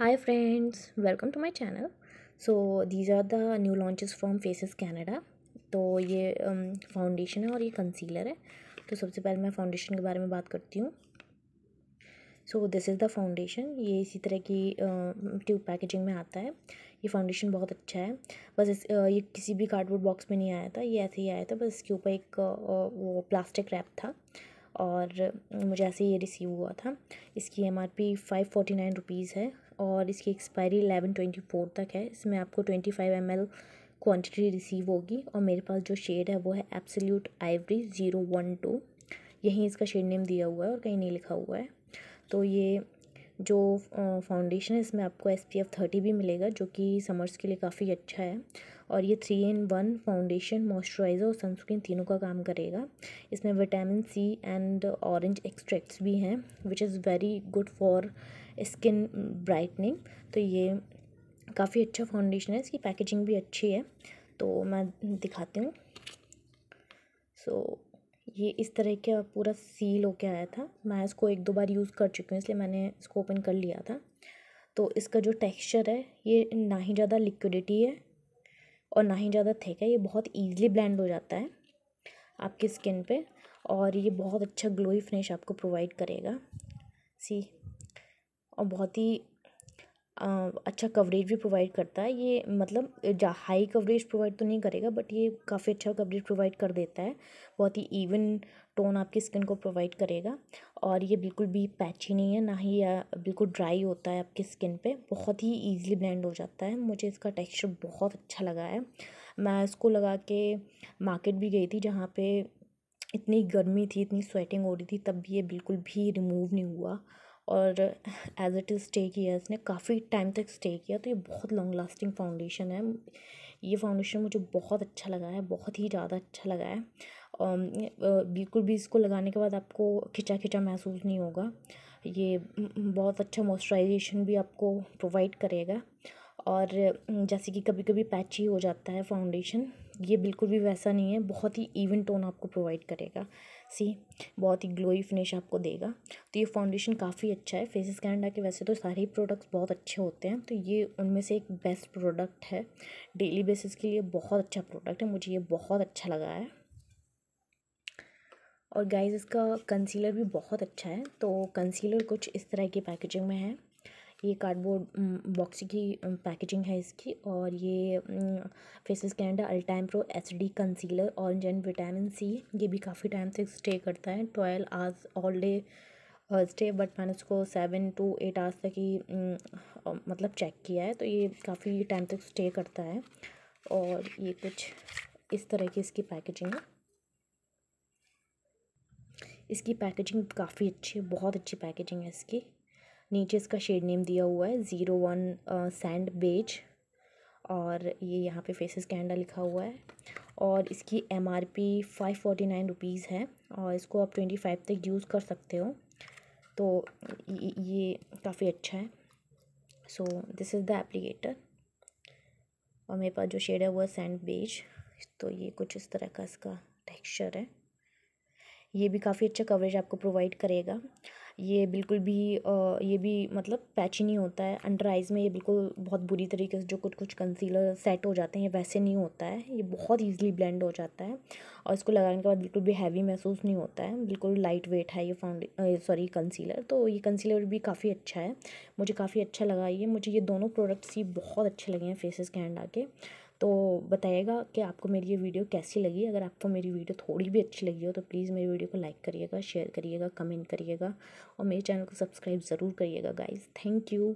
Hi friends, welcome to my channel. So these are the new launches from Faces Canada. तो ये foundation um, है और ये concealer है तो सबसे पहले मैं फाउंडेशन के बारे में बात करती हूँ so this is the foundation ये इसी तरह की ट्यूब uh, पैकेजिंग में आता है ये फाउंडेशन बहुत अच्छा है बस इस uh, ये किसी भी कार्डबोर्ड बॉक्स में नहीं आया था ये ऐसे ही आया था बस इसके ऊपर एक uh, वो प्लास्टिक रैप था और मुझे ऐसे ये रिसीव हुआ था इसकी M R P five forty nine rupees है और इसकी एक्सपायरी एलेवन ट्वेंटी फोर तक है इसमें आपको twenty five M L quantity receive होगी और मेरे पास जो शेड है वो है absolute ivory zero one two यहीं इसका शेड नेम दिया हुआ है और कहीं नहीं लिखा हुआ है तो ये जो फाउंडेशन है इसमें आपको एस पी एफ थर्टी भी मिलेगा जो कि समर्स के लिए काफ़ी अच्छा है और ये three in one foundation moisturiser और सनस्क्रीन तीनों का काम करेगा इसमें vitamin C and orange extracts भी हैं which is very good for skin brightening तो ये काफ़ी अच्छा फाउंडेशन है इसकी पैकेजिंग भी अच्छी है तो मैं दिखाती हूँ सो so, ये इस तरह का पूरा सील होके आया था मैं इसको एक दो बार यूज़ कर चुकी हूँ इसलिए मैंने इसको ओपन कर लिया था तो इसका जो टेक्सचर है ये ना ही ज़्यादा लिक्विडिटी है और ना ही ज़्यादा थिक है ये बहुत ईजिली ब्लेंड हो जाता है आपकी स्किन पे और ये बहुत अच्छा ग्लोई फिनिश आपको प्रोवाइड करेगा सी और बहुत ही अच्छा कवरेज भी प्रोवाइड करता है ये मतलब जा हाई कवरेज प्रोवाइड तो नहीं करेगा बट ये काफ़ी अच्छा कवरेज प्रोवाइड कर देता है बहुत ही इवन टोन आपकी स्किन को प्रोवाइड करेगा और ये बिल्कुल भी पैची नहीं है ना ही बिल्कुल ड्राई होता है आपकी स्किन पे बहुत ही ईजिली ब्लेंड हो जाता है मुझे इसका टेक्सचर बहुत अच्छा लगा है मैं इसको लगा के मार्केट भी गई थी जहाँ पर इतनी गर्मी थी इतनी स्वेटिंग हो रही थी तब भी ये बिल्कुल भी रिमूव नहीं हुआ और एज इट इज़ स्टे किया इसने काफ़ी टाइम तक स्टे किया तो ये बहुत लॉन्ग लास्टिंग फाउंडेशन है ये फाउंडेशन मुझे बहुत अच्छा लगा है बहुत ही ज़्यादा अच्छा लगा है बिल्कुल भी इसको लगाने के बाद आपको खिंचा खिंचा महसूस नहीं होगा ये बहुत अच्छा मॉइस्चराइजेशन भी आपको प्रोवाइड करेगा और जैसे कि कभी कभी पैची हो जाता है फाउंडेशन ये बिल्कुल भी वैसा नहीं है बहुत ही इवन टोन आपको प्रोवाइड करेगा सी बहुत ही ग्लोई फिनिश आपको देगा तो ये फाउंडेशन काफ़ी अच्छा है फेसिस कैनेडा के वैसे तो सारे ही प्रोडक्ट्स बहुत अच्छे होते हैं तो ये उनमें से एक बेस्ट प्रोडक्ट है डेली बेसिस के लिए बहुत अच्छा प्रोडक्ट है मुझे ये बहुत अच्छा लगा है और गाइज इसका कंसीलर भी बहुत अच्छा है तो कंसीलर कुछ इस तरह की पैकेजिंग में है ये कार्डबोर्ड बॉक्स mm, की पैकेजिंग mm, है इसकी और ये faces Canada ultime pro H D concealer orange and vitamin C ये भी काफ़ी टाइम से स्टे करता है twelve hours all day stay but मैंने उसको सेवन टू एट आवर्स तक ही mm, uh, मतलब चेक किया है तो ये काफ़ी टाइम तक स्टे करता है और ये कुछ इस तरह की इसकी पैकेजिंग है इसकी पैकेजिंग काफ़ी अच्छी है बहुत अच्छी पैकेजिंग है इसकी नीचे इसका शेड नेम दिया हुआ है ज़ीरो वन सैंड बेज और ये यहाँ पे फेसेस कैंडा लिखा हुआ है और इसकी M R P five forty nine rupees है और इसको आप ट्वेंटी फाइव तक यूज़ कर सकते हो तो ये काफ़ी अच्छा है so this is the applicator और मेरे पास जो शेड है वो है सैंड बेज तो ये कुछ इस तरह का इसका टेक्सचर है ये भी काफ़ी अच्छा कवरेज आपको प्रोवाइड करेगा ये बिल्कुल भी ये भी मतलब पैची नहीं होता है अंडर आइज़ में ये बिल्कुल बहुत बुरी तरीके से जो कुछ कुछ कंसीलर सेट हो जाते हैं वैसे नहीं होता है ये बहुत ईजिली ब्लेंड हो जाता है और इसको लगाने के बाद बिल्कुल भी हैवी महसूस नहीं होता है बिल्कुल लाइट वेट है ये फाउंड सॉरी कंसीलर तो ये कंसीलर भी काफ़ी अच्छा है मुझे काफ़ी अच्छा लगा ये मुझे ये दोनों प्रोडक्ट्स ही बहुत अच्छे लगे हैं फेसेस के हैंड आके तो बताइएगा कि आपको मेरी ये वीडियो कैसी लगी अगर आपको मेरी वीडियो थोड़ी भी अच्छी लगी हो तो प्लीज़ मेरी वीडियो को लाइक करिएगा शेयर करिएगा कमेंट करिएगा और मेरे चैनल को सब्सक्राइब ज़रूर करिएगा गाइज़ थैंक यू